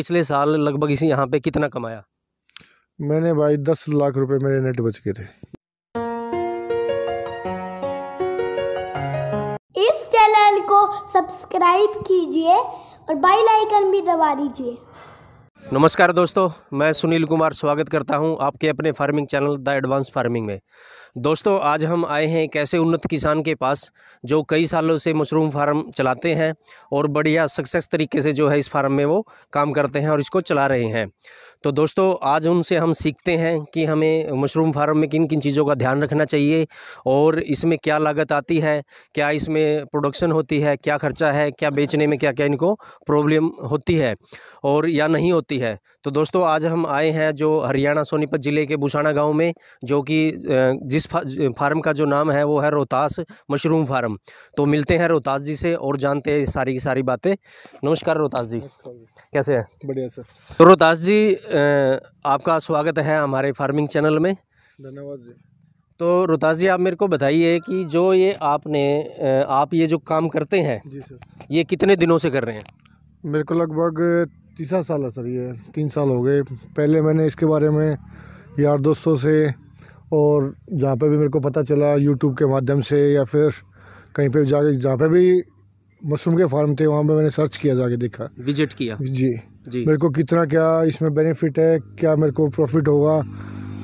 पिछले साल लगभग इसी यहाँ पे कितना कमाया मैंने भाई दस लाख रुपए मेरे नेट बच गए थे इस चैनल को सब्सक्राइब कीजिए और बेल आइकन भी दबा दीजिए नमस्कार दोस्तों मैं सुनील कुमार स्वागत करता हूं आपके अपने farming channel the advance farming में दोस्तों आज हम आए हैं एक ऐसे उन्नत किसान के पास जो कई सालों से मशरूम फार्म चलाते हैं और बढ़िया सक्सेस तरीके से जो है इस फार्म में वो काम करते हैं और इसको चला रहे हैं तो दोस्तों आज उनसे हम सीखते हैं कि हमें मशरूम फार्म में किन किन चीज़ों का ध्यान रखना चाहिए और इसमें क्या लागत आती है क्या इसमें प्रोडक्शन होती है क्या खर्चा है क्या बेचने में क्या क्या इनको प्रॉब्लम होती है और या नहीं होती है तो दोस्तों आज हम आए हैं जो हरियाणा सोनीपत ज़िले के भूषाणा गाँव में जो कि जिस फार्म का जो नाम है वो है रोहतास मशरूम फार्म तो मिलते हैं रोहतास जी से और जानते हैं सारी की सारी बातें नमस्कार रोहतास जी कैसे हैं बढ़िया सर तो रोहतास जी आपका स्वागत है हमारे फार्मिंग चैनल में धन्यवाद जी तो रोताजी जी आप मेरे को बताइए कि जो ये आपने आप ये जो काम करते हैं जी सर ये कितने दिनों से कर रहे हैं मेरे को लगभग तीसरा साल है सर ये तीन साल हो गए पहले मैंने इसके बारे में यार दोस्तों से और जहाँ पे भी मेरे को पता चला यूट्यूब के माध्यम से या फिर कहीं पे जाके जहाँ पे भी मशरूम के फार्म थे वहाँ पे मैंने सर्च किया जाके देखा विजिट किया जी मेरे को कितना क्या इसमें बेनिफिट है क्या मेरे को प्रॉफिट होगा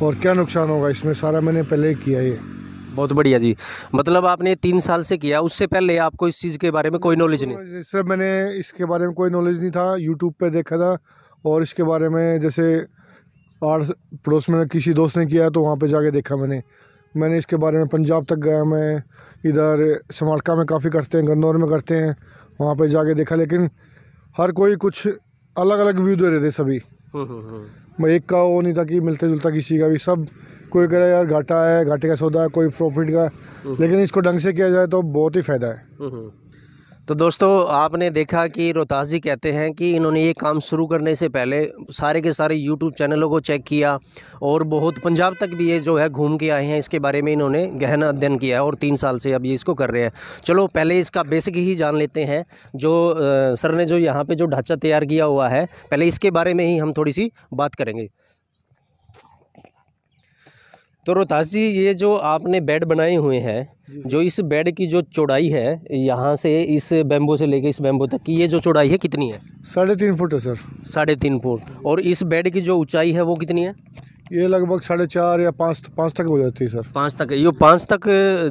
और क्या नुकसान होगा इसमें सारा मैंने पहले ही किया ये बहुत बढ़िया जी मतलब आपने तीन साल से किया उससे पहले आपको इस चीज़ के बारे में कोई नॉलेज नहीं सर मैंने इसके बारे में कोई नॉलेज नहीं था यूट्यूब पर देखा था और इसके बारे में जैसे और पड़ोस में किसी दोस्त ने किया तो वहाँ पर जाके देखा मैंने मैंने इसके बारे में पंजाब तक गया मैं इधर समालका में काफ़ी करते हैं गंदौर में करते हैं वहाँ पे जाके देखा लेकिन हर कोई कुछ अलग अलग व्यू दे रहे थे सभी हम्म, हम्म, हम्म। मैं एक का वो नहीं था कि मिलता जुलता किसी का भी सब कोई कह रहा है यार घाटा है घाटे का सौदा है कोई प्रॉफिट का लेकिन इसको ढंग से किया जाए तो बहुत ही फायदा है तो दोस्तों आपने देखा कि रोहतास जी कहते हैं कि इन्होंने ये काम शुरू करने से पहले सारे के सारे यूट्यूब चैनलों को चेक किया और बहुत पंजाब तक भी ये जो है घूम के आए हैं इसके बारे में इन्होंने गहन अध्ययन किया है और तीन साल से अब ये इसको कर रहे हैं चलो पहले इसका बेसिक ही जान लेते हैं जो आ, सर ने जो यहाँ पर जो ढांचा तैयार किया हुआ है पहले इसके बारे में ही हम थोड़ी सी बात करेंगे तो रोहतास जी ये जो आपने बेड बनाए हुए हैं जो इस बेड की जो चौड़ाई है यहाँ से इस बैम्बो से लेके इस बैम्बो तक की ये जो चौड़ाई है कितनी है साढ़े तीन फुट है सर साढ़े तीन फुट और इस बेड की जो ऊंचाई है वो कितनी है ये लगभग साढ़े चार या पाँच पाँच तक हो जाती है सर पाँच तक ये पाँच तक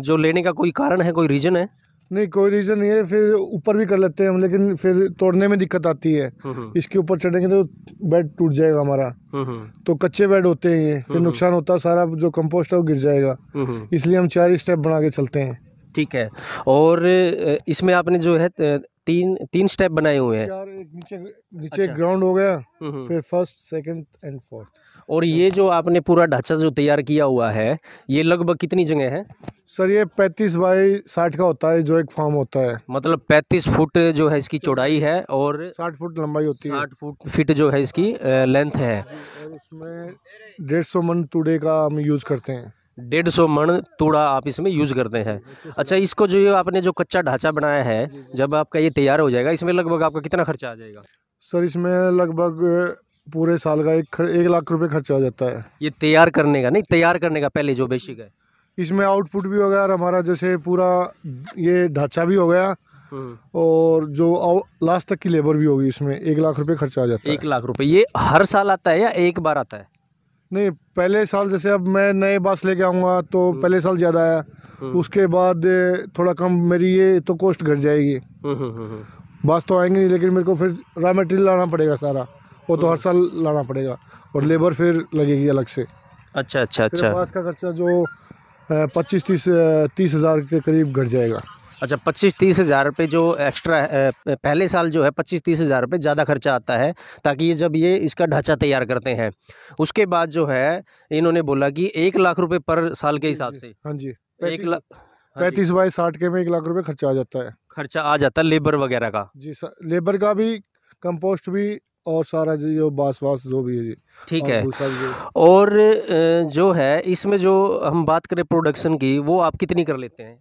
जो लेने का कोई कारण है कोई रीज़न है नहीं कोई रीज़न नहीं है फिर ऊपर भी कर लेते हैं हम लेकिन फिर तोड़ने में दिक्कत आती है हम्म, हम्म। इसके ऊपर चढ़ेंगे तो बेड टूट जाएगा हमारा हम्म, तो कच्चे बेड होते हैं ये फिर नुकसान होता है सारा जो कंपोस्ट है वो गिर जाएगा इसलिए हम चार स्टेप बना के चलते हैं ठीक है और इसमें आपने जो है तीन तीन स्टेप बनाए हुए हैं नीचे नीचे अच्छा। ग्राउंड हो गया फिर फर्स्ट सेकेंड एंड फोर्थ और अच्छा। ये जो आपने पूरा ढांचा जो तैयार किया हुआ है ये लगभग कितनी जगह है सर ये पैंतीस बाई साठ का होता है जो एक फार्म होता है मतलब पैंतीस फुट जो है इसकी चौड़ाई है और साठ फुट लंबाई होती है साठ फुट फिट जो है इसकी लेंथ है उसमें डेढ़ सौ मन टूडे का हम यूज़ करते हैं डेढ़ सौ मण तोड़ा आप इसमें यूज़ करते हैं अच्छा इसको जो ये आपने जो कच्चा ढांचा बनाया है जब आपका ये तैयार हो जाएगा इसमें लगभग आपका कितना खर्चा आ जाएगा सर इसमें लगभग पूरे साल का एक एक लाख रुपए खर्चा हो जाता है ये तैयार करने का नहीं तैयार करने का पहले जो बेसिक है इसमें आउटपुट भी हो गया और हमारा जैसे पूरा ये ढांचा भी हो गया हम्म। और जो लास्ट तक की लेबर भी होगी इसमें एक लाख रुपए खर्चा आ जाता है एक लाख रुपए ये हर साल आता है या एक बार आता है नहीं पहले साल जैसे अब मैं नए बस लेके आऊंगा तो हम्म। पहले साल ज़्यादा आया हम्म। उसके बाद थोड़ा कम मेरी ये तो कॉस्ट घट जाएगी बस तो आएंगे नहीं लेकिन मेरे को फिर रॉ मटेरियल लाना पड़ेगा सारा वो तो हर साल लाना पड़ेगा और लेबर फिर लगेगी अलग से अच्छा अच्छा अच्छा बांस का खर्चा जो पच्चीस तीस तीस हज़ार के करीब घट जाएगा अच्छा पच्चीस तीस हज़ार रुपये जो एक्स्ट्रा पहले साल जो है पच्चीस तीस हज़ार रुपये ज़्यादा खर्चा आता है ताकि ये जब ये इसका ढांचा तैयार करते हैं उसके बाद जो है इन्होंने बोला कि एक लाख रुपये पर साल के हिसाब से हाँ जी एक लाख पैंतीस हाँ बाई साठ के में एक लाख रुपये खर्चा आ जाता है खर्चा आ जाता है लेबर वगैरह का जी सर लेबर का भी कंपोस्ट भी और सारा जी जो बास वास जो भी है जी ठीक है और जो है इसमें जो हम बात करें प्रोडक्शन की वो आप कितनी कर लेते हैं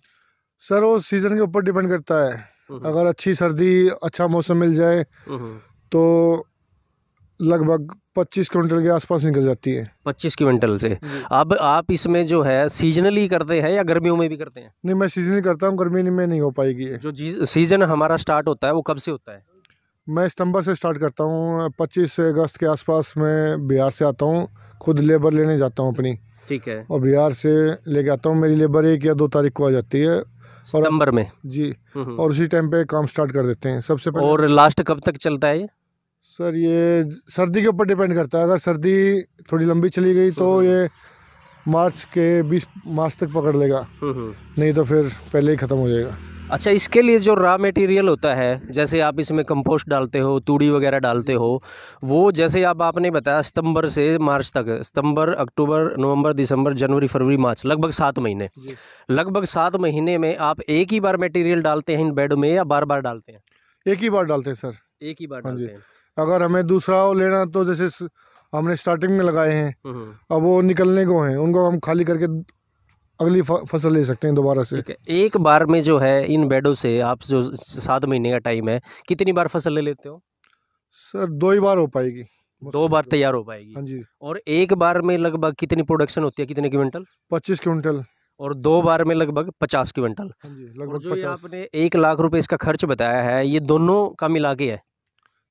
सर वो सीज़न के ऊपर डिपेंड करता है हम्म, हम्म। अगर अच्छी सर्दी अच्छा मौसम मिल जाए हम्म, तो लगभग पच्चीस क्विंटल के आसपास निकल जाती है पच्चीस क्विंटल से अब आप इसमें जो है सीजनली करते हैं या गर्मियों में भी करते हैं नहीं मैं सीजनली करता हूँ गर्मी में नहीं हो पाएगी जो सीजन हमारा स्टार्ट होता है वो कब से होता है मैं सितंबर से स्टार्ट करता हूँ पच्चीस अगस्त के आसपास मैं बिहार से आता हूँ खुद लेबर लेने जाता हूँ अपनी ठीक है और बिहार से लेके आता हूँ मेरी लेबर एक या दो तारीख को आ जाती है सितंबर में जी हम्म, हम्म। और उसी टाइम पे काम स्टार्ट कर देते हैं सबसे पहले और लास्ट कब तक चलता है ये सर ये सर्दी के ऊपर डिपेंड करता है अगर सर्दी थोड़ी लंबी चली गई तो हम्म, ये मार्च के बीस मार्च तक पकड़ लेगा नहीं तो फिर पहले ही ख़त्म हो जाएगा अच्छा इसके लिए जो रॉ मटेरियल होता है जैसे आप इसमें कंपोस्ट डालते हो तूड़ी वगैरह डालते हो वो जैसे आप आपने बताया सितंबर से मार्च तक सितंबर अक्टूबर नवंबर दिसंबर जनवरी फरवरी मार्च लगभग सात महीने लगभग सात महीने में आप एक ही बार मटेरियल डालते हैं इन बेड में या बार बार डालते हैं एक ही बार डालते हैं सर एक ही बार हाँ डालते हैं अगर हमें दूसरा लेना तो जैसे हमने स्टार्टिंग में लगाए हैं हम्म। अब वो निकलने को हैं उनको हम खाली करके अगली फसल ले सकते हैं दोबारा से एक बार में जो है इन बेडों से आप जो सात महीने का टाइम है कितनी बार फसल ले लेते हो सर दो ही बार हो पाएगी दो बार तैयार हो पाएगी हाँ जी और एक बार में लगभग कितनी प्रोडक्शन होती है कितने क्विंटल पच्चीस क्विंटल और दो बार में लगभग पचास क्विंटल हाँ आपने एक लाख रुपए इसका खर्च बताया है ये दोनों का मिला के है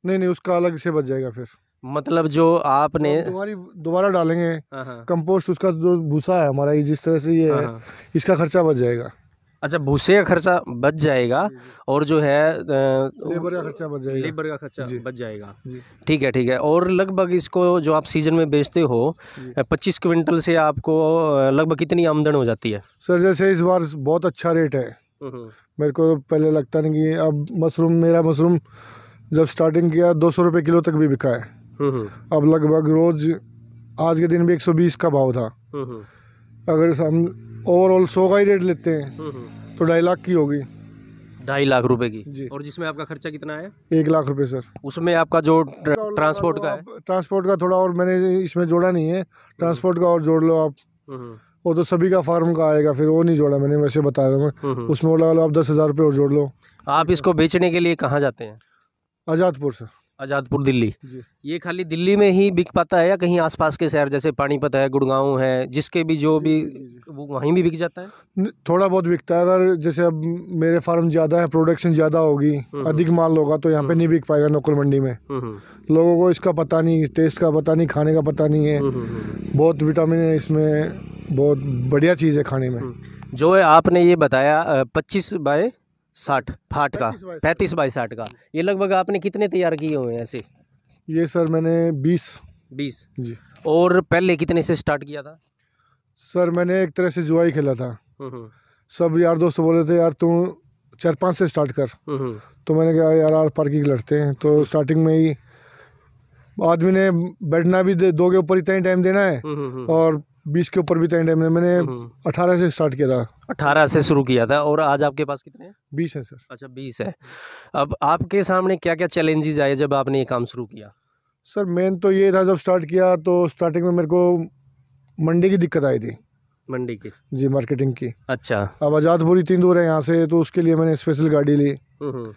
नहीं नहीं उसका अलग से बच जाएगा फिर मतलब जो आपने दोबारा डालेंगे हाँ, हाँ। कंपोस्ट उसका जो भूसा है हमारा जिस तरह से ये हाँ, है इसका खर्चा बच जाएगा अच्छा भूसे का खर्चा बच जाएगा और जो है लेबर का खर्चा बच जाएगा लेबर का खर्चा बच जाएगा ठीक है ठीक है और लगभग इसको जो आप सीजन में बेचते हो पच्चीस क्विंटल से आपको लगभग कितनी आमदन हो जाती है सर जैसे इस बार बहुत अच्छा रेट है हम्म, हम्म। मेरे को पहले लगता नहीं कि अब मशरूम मेरा मशरूम जब स्टार्टिंग किया दो सौ किलो तक भी बिका है अब लगभग रोज आज के दिन भी 120 का भाव था अगर हम ओवरऑल सौ का ही रेट लेते हैं तो ढाई लाख की होगी ढाई लाख रुपए की जी और जिसमें आपका खर्चा कितना है एक लाख रुपए सर उसमें आपका जो ट्रांसपोर्ट का ट्रांसपोर्ट का थोड़ा और मैंने इसमें जोड़ा नहीं है ट्रांसपोर्ट का और जोड़ लो आप वो तो सभी का फार्म का आएगा फिर वो नहीं जोड़ा मैंने वैसे बता रहा हूँ उसमें लगा लो आप दस हज़ार रुपये और जोड़ लो आप इसको बेचने के लिए कहाँ जाते हैं आज़ादपुर सर आज़ादपुर दिल्ली ये खाली दिल्ली में ही बिक पाता है या कहीं आसपास के शहर जैसे पानीपत है गुड़गांव है जिसके भी जो भी वो वहीं भी बिक जाता है थोड़ा बहुत बिकता है अगर जैसे अब मेरे फार्म ज़्यादा है प्रोडक्शन ज़्यादा होगी हम्म, हम्म। अधिक माल होगा तो यहाँ पे हम्म। नहीं बिक पाएगा नोकल मंडी में लोगों को इसका पता नहीं टेस्ट का पता नहीं खाने का पता नहीं है बहुत विटामिन है इसमें बहुत बढ़िया चीज़ है खाने में जो है आपने ये बताया पच्चीस बाय साठ फाट का पैंतीस बाई साठ का ये लगभग आपने कितने तैयार किए हुए हैं ऐसे ये सर मैंने बीस बीस जी और पहले कितने से स्टार्ट किया था सर मैंने एक तरह से जुआ ही खेला था हम्म, हम्म। सब यार दोस्त बोल रहे थे यार तू चार पांच से स्टार्ट कर हम्म, तो मैंने कहा यार आर पार की लड़ते हैं तो स्टार्टिंग में ही आदमी ने बैठना भी दे, दो के ऊपर इतना ही टाइम देना है और बीस के ऊपर भी था तो इंडिया में मैंने हम्म, हम्म। अठारह से स्टार्ट किया था अठारह से शुरू किया था और आज आपके पास कितने बीस है सर अच्छा बीस है अब आपके सामने क्या क्या चैलेंजेस आए जब आपने ये काम शुरू किया सर मेन तो ये था जब स्टार्ट किया तो स्टार्टिंग में मेरे को मंडी की दिक्कत आई थी मंडी की जी मार्केटिंग की अच्छा अब आज़ादपुर तीन दूर है यहाँ से तो उसके लिए मैंने स्पेशल गाड़ी ली हम्म,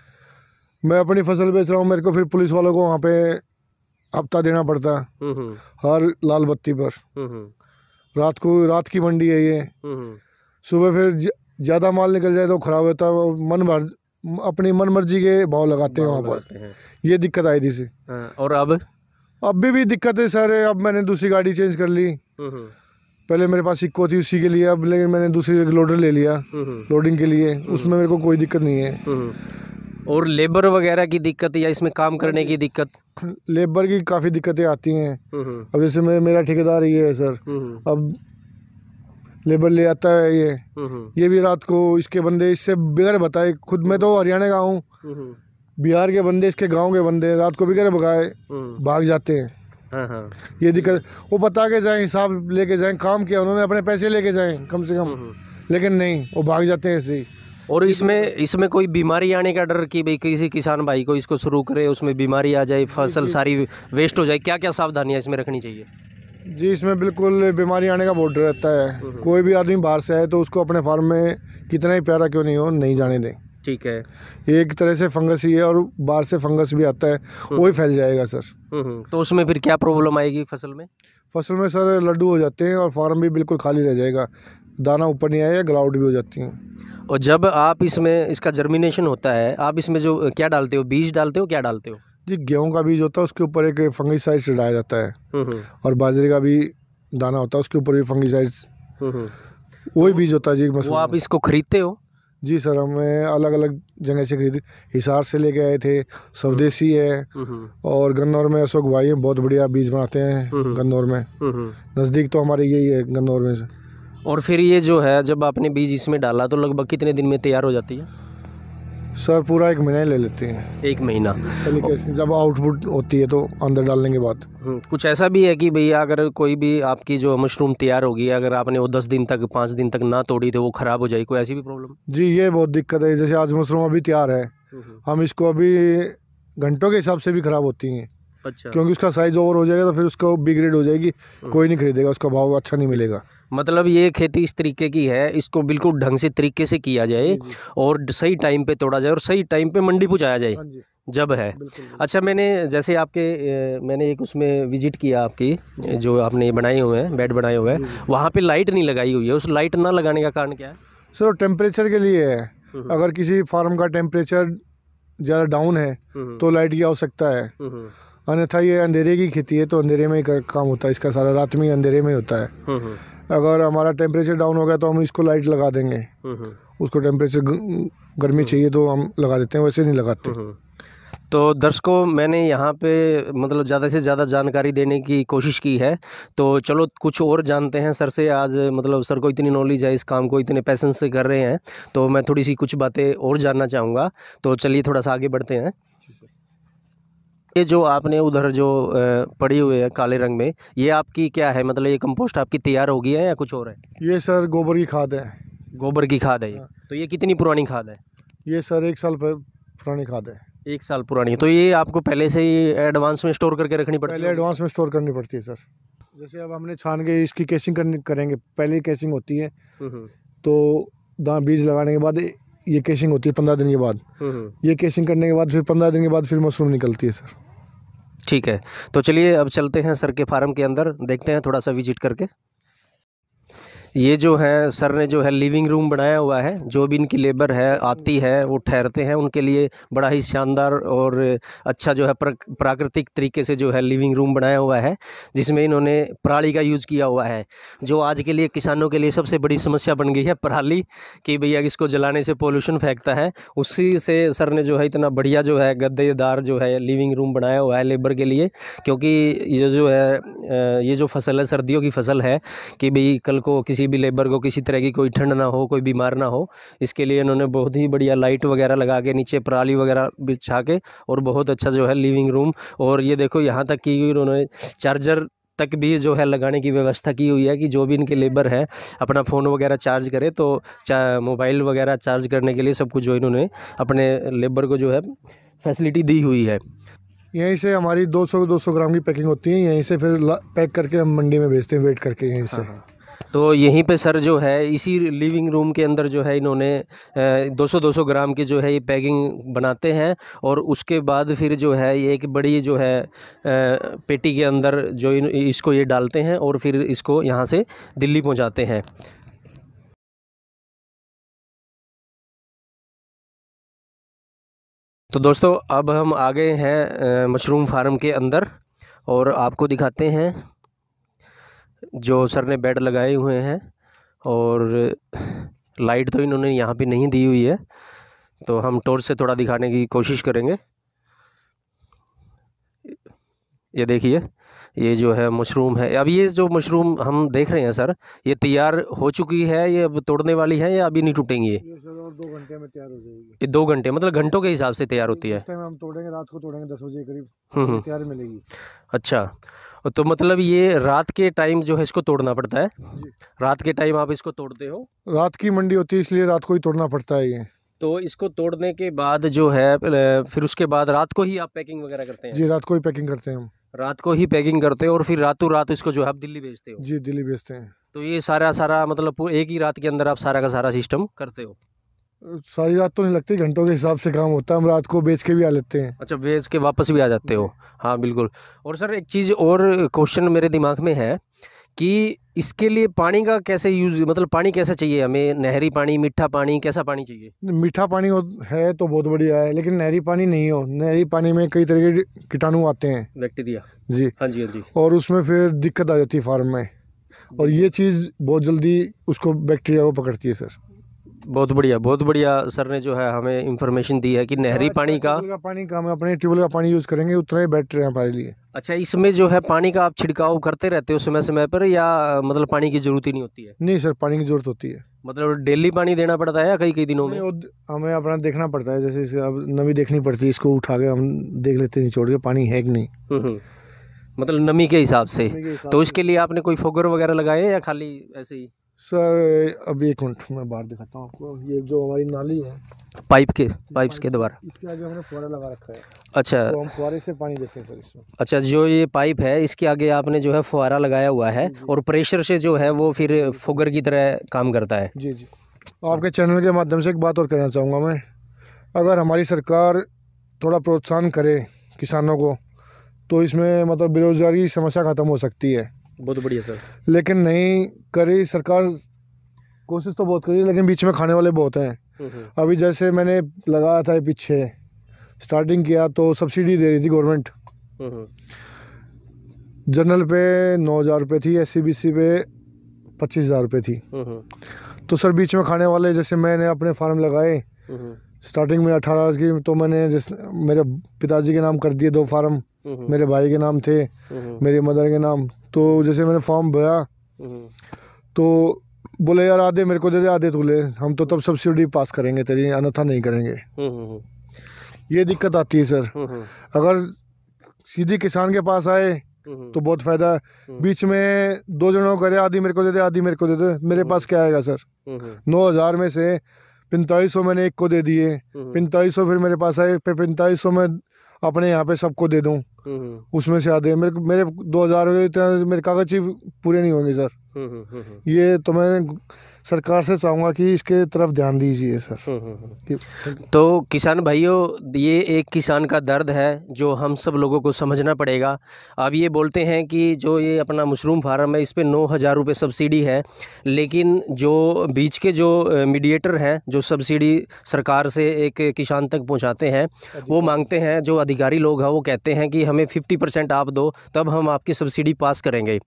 मैं अपनी फसल बेच रहा हूँ मेरे को फिर पुलिस वालों को वहाँ पे हफ्ता देना पड़ता हर लाल बत्ती पर रात को रात की मंडी है ये हम्म, हम्म। सुबह फिर ज़्यादा माल निकल जाए तो ख़राब होता है मन भर अपनी मन मर्जी के भाव लगाते हैं वहाँ पर ये दिक्कत आई थी से हाँ, और अब अब भी भी दिक्कत है सर अब मैंने दूसरी गाड़ी चेंज कर ली हम्म, पहले मेरे पास इक्को थी उसी के लिए अब लेकिन मैंने दूसरी लोडर ले लिया लोडिंग के लिए उसमें मेरे को कोई दिक्कत नहीं है और लेबर वगैरह की दिक्कत या इसमें काम करने की दिक्कत लेबर की काफ़ी दिक्कतें आती हैं अब जैसे मैं मेरा ठेकेदार ये है सर अब लेबर ले आता है ये ये भी रात को इसके बंदे इससे बगैर बताए खुद मैं तो हरियाणा का हूँ बिहार के बंदे इसके गांव के बंदे रात को बगैर बगाए हम्म। भाग जाते हैं ये दिक्कत वो बता के जाए हिसाब लेके जाए काम किया उन्होंने अपने पैसे लेके जाए कम से कम लेकिन नहीं वो भाग जाते हैं ऐसे ही और इसमें इसमें कोई बीमारी आने का डर कि भाई किसी किसान भाई को इसको शुरू करे उसमें बीमारी आ जाए फसल सारी वेस्ट हो जाए क्या क्या सावधानियाँ इसमें रखनी चाहिए जी इसमें बिल्कुल बीमारी आने का बहुत डर रहता है हम्म, हम्म। कोई भी आदमी बाहर से आए तो उसको अपने फार्म में कितना ही प्यारा क्यों नहीं हो नहीं जाने दें ठीक है एक तरह से फंगस ही है और बाहर से फंगस भी आता है हम्म। वही फैल जाएगा सर तो उसमें फिर क्या प्रॉब्लम आएगी फसल में फसल में सर लड्डू हो जाते हैं और फार्म भी बिल्कुल खाली रह जाएगा दाना ऊपर नहीं आया ग्लाउड भी हो जाती हैं और जब आप इसमें इसका जर्मिनेशन होता है आप इसमें जो क्या डालते हो बीज डालते हो क्या डालते हो जी गेहूं का बीज होता है उसके ऊपर एक फंगिसाइड चढ़ाया जाता है हम्म, हम्म। और बाजरे का भी दाना होता है उसके ऊपर भी फंगिसाइड हम्म, वही बीज होता है जी वो आप इसको खरीदते हो जी सर हमें अलग अलग जगह से खरीदे हिसार से लेके आए थे स्वदेशी है और गन्नौर में अशोक भाई बहुत बढ़िया बीज बनाते हैं गन्नौर में नज़दीक तो हमारे यही है गन्नौर में से और फिर ये जो है जब आपने बीज इसमें डाला तो लगभग कितने दिन में तैयार हो जाती है सर पूरा एक महीना ही ले लेते हैं एक महीना जब आउटपुट होती है तो अंदर डालने के बाद हम्म, कुछ ऐसा भी है कि भैया अगर कोई भी आपकी जो मशरूम तैयार होगी अगर आपने वो दस दिन तक पाँच दिन तक ना तोड़ी तो वो ख़राब हो जाएगी कोई ऐसी भी प्रॉब्लम जी ये बहुत दिक्कत है जैसे आज मशरूम अभी तैयार है हम्म, हम्म। हम इसको अभी घंटों के हिसाब से भी ख़राब होती हैं अच्छा क्योंकि उसका साइज ओवर हो जाएगा तो फिर उसका बी हो जाएगी हम्म। कोई नहीं खरीदेगा उसका भाव अच्छा नहीं मिलेगा मतलब ये खेती इस तरीके की है इसको बिल्कुल ढंग से तरीके से किया जाए और सही टाइम पे तोड़ा जाए और सही टाइम पे मंडी पहुँचाया जाए हाँ जब है अच्छा मैंने जैसे आपके मैंने एक उसमें विजिट किया आपकी जो आपने बनाए हुए हैं बेड बनाए हुए हैं वहाँ पे लाइट नहीं लगाई हुई है उस लाइट ना लगाने का कारण क्या है सर टेम्परेचर के लिए है हम्म। अगर किसी फार्म का टेम्परेचर ज़्यादा डाउन है हम्म। तो लाइट की आवश्यकता है अन्यथा ये अंधेरे की खेती है तो अंधेरे में ही काम होता है इसका सारा रात में ही अंधेरे में होता है हम्म, हम्म। अगर हमारा टेम्परेचर डाउन हो गया तो हम इसको लाइट लगा देंगे हम्म, उसको टेम्परेचर गर्मी चाहिए तो हम लगा देते हैं वैसे नहीं लगाते तो दर्शकों मैंने यहाँ पे मतलब ज़्यादा से ज़्यादा जानकारी देने की कोशिश की है तो चलो कुछ और जानते हैं सर से आज मतलब सर को इतनी नॉलेज है इस काम को इतने पैसेंस से कर रहे हैं तो मैं थोड़ी सी कुछ बातें और जानना चाहूँगा तो चलिए थोड़ा सा आगे बढ़ते हैं ये जो आपने उधर जो पड़ी हुई है काले रंग में ये आपकी क्या है मतलब ये कंपोस्ट आपकी तैयार हो गई है या कुछ और है ये सर गोबर की खाद है गोबर की खाद है ये हाँ। तो ये कितनी पुरानी खाद है ये सर एक साल पुरानी खाद है एक साल पुरानी तो ये आपको पहले से ही एडवांस में स्टोर करके रखनी पड़ती है एडवांस में स्टोर करनी पड़ती है सर जैसे अब हमने छान के इसकी केसिंग करेंगे पहले कैसिंग होती है हम्म, हम्म। तो दाँ बीज लगाने के बाद ये केसिंग होती है पंद्रह दिन के बाद हम्म, ये केसिंग करने के बाद फिर पंद्रह दिन के बाद फिर मशरूम निकलती है सर ठीक है तो चलिए अब चलते हैं सर के फार्म के अंदर देखते हैं थोड़ा सा विजिट करके ये जो है सर ने जो है लिविंग रूम बनाया हुआ है जो भी इनकी लेबर है आती है वो ठहरते हैं उनके लिए बड़ा ही शानदार और अच्छा जो है प्राकृतिक तरीके से जो है लिविंग रूम बनाया हुआ है जिसमें इन्होंने पराली का यूज़ किया हुआ है जो आज के लिए किसानों के लिए सबसे बड़ी समस्या बन गई है पराली कि भैया इसको जलाने से पोल्यूशन फेंकता है उसी से सर ने जो है इतना बढ़िया जो है गद्देदार जो है लिविंग रूम बनाया हुआ है लेबर के लिए क्योंकि ये जो है ये जो फसल है सर्दियों की फसल है कि भाई कल को किसी किसी भी लेबर को किसी तरह की कोई ठंड ना हो कोई बीमार ना हो इसके लिए इन्होंने बहुत ही बढ़िया लाइट वगैरह लगा के नीचे पराली वगैरह बिछा के और बहुत अच्छा जो है लिविंग रूम और ये देखो यहाँ तक कि उन्होंने चार्जर तक भी जो है लगाने की व्यवस्था की हुई है कि जो भी इनके लेबर है अपना फ़ोन वगैरह चार्ज करे तो चा, मोबाइल वगैरह चार्ज करने के लिए सब कुछ जो इन्होंने अपने लेबर को जो है फैसिलिटी दी हुई है यहीं से हमारी 200 200 ग्राम की पैकिंग होती है यहीं से फिर पैक करके हम मंडी में भेजते हैं वेट करके यहीं से हाँ।, हाँ। तो यहीं पे सर जो है इसी लिविंग रूम के अंदर जो है इन्होंने 200-200 ग्राम की जो है ये पैकिंग बनाते हैं और उसके बाद फिर जो है ये एक बड़ी जो है पेटी के अंदर जो इन, इसको ये डालते हैं और फिर इसको यहाँ से दिल्ली पहुँचाते हैं तो दोस्तों अब हम आ गए हैं मशरूम फार्म के अंदर और आपको दिखाते हैं जो सर ने बेड लगाए हुए हैं और लाइट तो इन्होंने यहाँ पे नहीं दी हुई है तो हम टोर्च से थोड़ा दिखाने की कोशिश करेंगे ये देखिए ये जो है मशरूम है अब ये जो मशरूम हम देख रहे हैं सर ये तैयार हो चुकी है ये अब तोड़ने वाली है या अभी नहीं टूटेंगी ये सर दो घंटे में तैयार हो जाएगी ये दो घंटे मतलब घंटों के हिसाब से तैयार होती है हम तोड़ेंगे रात को तोड़ेंगे दस बजे करीब हम्म, हम्म। तैयार मिलेगी अच्छा तो मतलब ये रात के टाइम जो है इसको तोड़ना पड़ता है रात के टाइम आप इसको तोड़ते हो रात की मंडी होती है इसलिए रात को ही तोड़ना पड़ता है ये तो इसको तोड़ने के बाद जो है फिर उसके बाद रात को ही आप पैकिंग वगैरह करते हैं जी रात को ही पैकिंग करते हैं हम रात को ही पैकिंग करते हो और फिर रातों रात इसको जो है आप दिल्ली भेजते हो जी दिल्ली भेजते हैं तो ये सारा सारा मतलब एक ही रात के अंदर आप सारा का सारा सिस्टम करते हो सारी रात तो नहीं लगती घंटों के हिसाब से काम होता है हम रात को बेच के भी आ लेते हैं अच्छा बेच के वापस भी आ जाते हो हाँ बिल्कुल और सर एक चीज़ और क्वेश्चन मेरे दिमाग में है कि इसके लिए पानी का कैसे यूज मतलब पानी कैसा चाहिए हमें नहरी पानी मीठा पानी कैसा पानी चाहिए मीठा पानी है तो बहुत बढ़िया है लेकिन नहरी पानी नहीं हो नहरी पानी में कई तरह के कीटाणु आते हैं बैक्टीरिया जी हाँ जी हाँ जी और उसमें फिर दिक्कत आ जाती है फार्म में और ये चीज़ बहुत जल्दी उसको बैक्टीरिया को पकड़ती है सर बहुत बढ़िया बहुत बढ़िया सर ने जो है हमें इंफॉर्मेशन दी है कि हाँ, नहरी अच्छा, पानी का पानी का हम अपने ट्यूबवेल का पानी यूज़ करेंगे उतना ही बेटर है हमारे लिए अच्छा इसमें जो है पानी का आप छिड़काव करते रहते हो समय समय पर या मतलब पानी की जरूरत ही नहीं होती है नहीं सर पानी की जरूरत होती है मतलब डेली पानी देना पड़ता है या कई कई दिनों में हमें अपना देखना पड़ता है जैसे अब नमी देखनी पड़ती है इसको उठा के हम देख लेते हैं छोड़ के पानी है कि नहीं हम्म, हम्म। मतलब नमी के हिसाब से तो इसके लिए आपने कोई फोगर वगैरह लगाए या खाली ऐसे ही सर अब एक मिनट मैं बाहर दिखाता हूँ आपको ये जो हमारी नाली है पाइप के पाइप्स के द्वारा इसके आगे हमने फुहारा लगा रखा है अच्छा तो हम फुहारे से पानी देते हैं सर इसमें अच्छा जो ये पाइप है इसके आगे आपने जो है फुहारा लगाया हुआ है और प्रेशर से जो है वो फिर फुगर की तरह काम करता है जी जी तो आपके चैनल के माध्यम से एक बात और कहना चाहूँगा मैं अगर हमारी सरकार थोड़ा प्रोत्साहन करे किसानों को तो इसमें मतलब बेरोज़गारी समस्या ख़त्म हो सकती है बहुत बढ़िया सर लेकिन नहीं करी सरकार कोशिश तो बहुत करी लेकिन बीच में खाने वाले बहुत हैं हम्म, हम्म। अभी जैसे मैंने लगाया था पीछे स्टार्टिंग किया तो सब्सिडी दे रही थी गवर्नमेंट हम्म, जनरल पे नौ हज़ार रुपये थी एस सी पे पच्चीस हज़ार रुपये थी तो सर बीच में खाने वाले जैसे मैंने अपने फार्म लगाए स्टार्टिंग में अठारह की तो मैंने जैसे मेरे पिताजी के नाम कर दिए दो फार्म हम्म। मेरे भाई के नाम थे हम्म। मेरी मदर के नाम तो जैसे मैंने फॉर्म भरा हम्म। तो बोले यार आधे मेरे को दे दे आधे तू ले हम तो तब सब्सिडी पास करेंगे तेरी अनथा नहीं करेंगे ये दिक्कत आती है सर अगर सीधी किसान के पास आए तो बहुत फायदा है बीच में दो जनों करे आधी मेरे को दे दे आधी मेरे को दे दे मेरे पास क्या आएगा सर नौ हजार में से पैंतालीस सौ मैंने एक को दे दिए पैंतालीस सौ फिर मेरे पास आए फिर पैंतालीस सौ में अपने यहाँ पे सबको दे दूँ हम्म। उसमें से आधे मेरे मेरे दो हज़ार मेरे कागज पूरे नहीं होंगे सर हम्म, हम्म, हम्म, ये तो मैं सरकार से चाहूँगा कि इसके तरफ ध्यान दीजिए सर तो किसान भाइयों ये एक किसान का दर्द है जो हम सब लोगों को समझना पड़ेगा आप ये बोलते हैं कि जो ये अपना मशरूम फार्म है इस पर नौ हज़ार रुपये सब्सिडी है लेकिन जो बीच के जो मीडिएटर हैं जो सब्सिडी सरकार से एक किसान तक पहुँचाते हैं वो मांगते हैं जो अधिकारी लोग हैं वो कहते हैं कि हमें फिफ्टी आप दो तब हम आपकी सब्सिडी पास करेंगे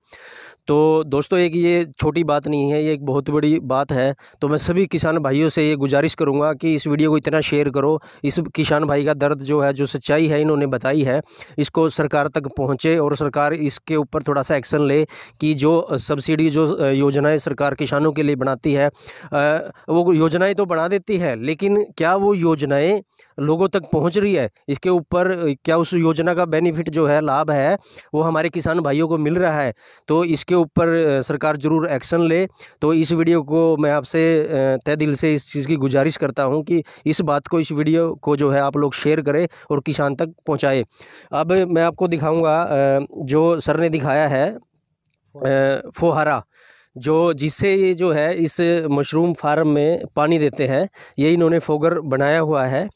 तो दोस्तों एक ये छोटी बात नहीं है ये एक बहुत बड़ी बात है तो मैं सभी किसान भाइयों से ये गुजारिश करूँगा कि इस वीडियो को इतना शेयर करो इस किसान भाई का दर्द जो है जो सच्चाई है इन्होंने बताई है इसको सरकार तक पहुँचे और सरकार इसके ऊपर थोड़ा सा एक्शन ले कि जो सब्सिडी जो योजनाएँ सरकार किसानों के लिए बनाती है वो योजनाएँ तो बना देती है लेकिन क्या वो योजनाएँ लोगों तक पहुंच रही है इसके ऊपर क्या उस योजना का बेनिफिट जो है लाभ है वो हमारे किसान भाइयों को मिल रहा है तो इसके ऊपर सरकार ज़रूर एक्शन ले तो इस वीडियो को मैं आपसे तय दिल से इस चीज़ की गुजारिश करता हूँ कि इस बात को इस वीडियो को जो है आप लोग शेयर करें और किसान तक पहुँचाए अब मैं आपको दिखाऊँगा जो सर ने दिखाया है फोहारा जो जिससे ये जो है इस मशरूम फार्म में पानी देते हैं ये इन्होंने फोगर बनाया हुआ है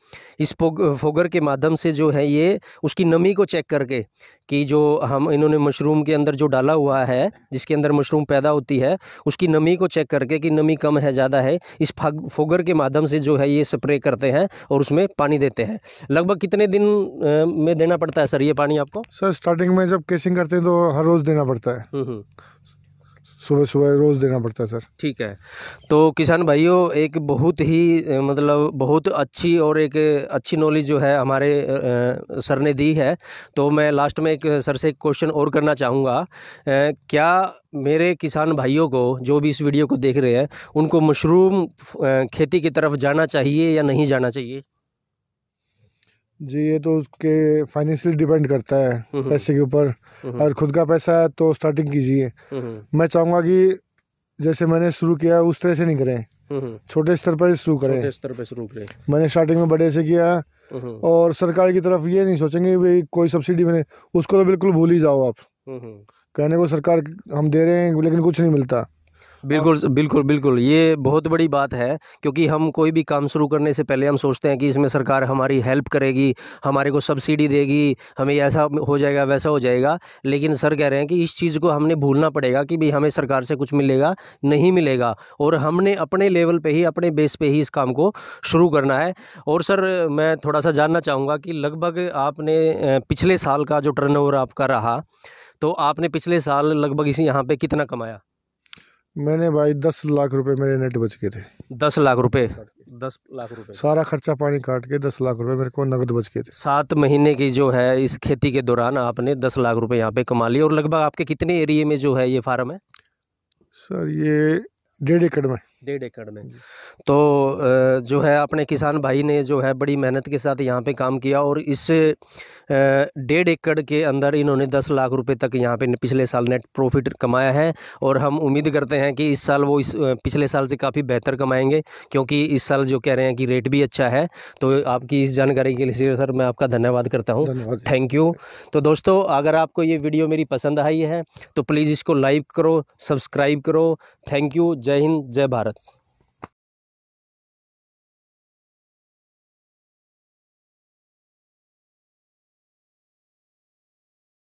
इस फोगर के माध्यम से जो है ये उसकी नमी को चेक करके कि जो हम इन्होंने मशरूम के अंदर जो डाला हुआ है जिसके अंदर मशरूम पैदा होती है उसकी नमी को चेक करके कि नमी कम है ज़्यादा है इस फोगर के माध्यम से जो है ये स्प्रे करते हैं और उसमें पानी देते हैं लगभग कितने दिन में देना पड़ता है सर ये पानी आपको सर स्टार्टिंग में जब केसिंग करते हैं तो हर रोज़ देना पड़ता है हम्म, हम्म। सुबह सुबह रोज़ देना पड़ता है सर ठीक है तो किसान भाइयों एक बहुत ही मतलब बहुत अच्छी और एक अच्छी नॉलेज जो है हमारे सर ने दी है तो मैं लास्ट में एक सर से एक क्वेश्चन और करना चाहूँगा क्या मेरे किसान भाइयों को जो भी इस वीडियो को देख रहे हैं उनको मशरूम खेती की तरफ जाना चाहिए या नहीं जाना चाहिए जी ये तो उसके फाइनेंशियल डिपेंड करता है हम्म, हम्म। पैसे के ऊपर अगर हम्म, खुद का पैसा है तो स्टार्टिंग कीजिए मैं चाहूंगा कि जैसे मैंने शुरू किया उस तरह से नहीं करें छोटे स्तर पर शुरू करें स्तर पर शुरू करें मैंने स्टार्टिंग में बड़े से किया और सरकार की तरफ ये नहीं सोचेंगे भाई कोई सब्सिडी मैंने उसको तो बिल्कुल भूल ही जाओ आप कहने को सरकार हम दे रहे हैं लेकिन कुछ नहीं मिलता बिल्कुल बिल्कुल बिल्कुल ये बहुत बड़ी बात है क्योंकि हम कोई भी काम शुरू करने से पहले हम सोचते हैं कि इसमें सरकार हमारी हेल्प करेगी हमारे को सब्सिडी देगी हमें ऐसा हो जाएगा वैसा हो जाएगा लेकिन सर कह रहे हैं कि इस चीज़ को हमने भूलना पड़ेगा कि भाई हमें सरकार से कुछ मिलेगा नहीं मिलेगा और हमने अपने लेवल पर ही अपने बेस पर ही इस काम को शुरू करना है और सर मैं थोड़ा सा जानना चाहूँगा कि लगभग आपने पिछले साल का जो टर्न आपका रहा तो आपने पिछले साल लगभग इसी यहाँ पे कितना कमाया मैंने भाई दस लाख रुपए मेरे नेट बच गए थे दस लाख रुपए दस लाख रुपए सारा खर्चा पानी काट के दस लाख रुपए मेरे को नकद बच गए थे सात महीने की जो है इस खेती के दौरान आपने दस लाख रुपए यहाँ पे कमा लिए और लगभग आपके कितने एरिए में जो है ये फार्म है सर ये डेढ़ एकड़ में डेढ़ एकड़ में तो जो है अपने किसान भाई ने जो है बड़ी मेहनत के साथ यहाँ पे काम किया और इस डेढ़ एकड़ के अंदर इन्होंने दस लाख रुपए तक यहाँ पे पिछले साल नेट प्रॉफिट कमाया है और हम उम्मीद करते हैं कि इस साल वो इस पिछले साल से काफ़ी बेहतर कमाएंगे क्योंकि इस साल जो कह रहे हैं कि रेट भी अच्छा है तो आपकी इस जानकारी के लिए सर मैं आपका धन्यवाद करता हूँ थैंक यू तो दोस्तों अगर आपको ये वीडियो मेरी पसंद आई है तो प्लीज़ इसको लाइक करो सब्सक्राइब करो थैंक यू जय हिंद जय भारत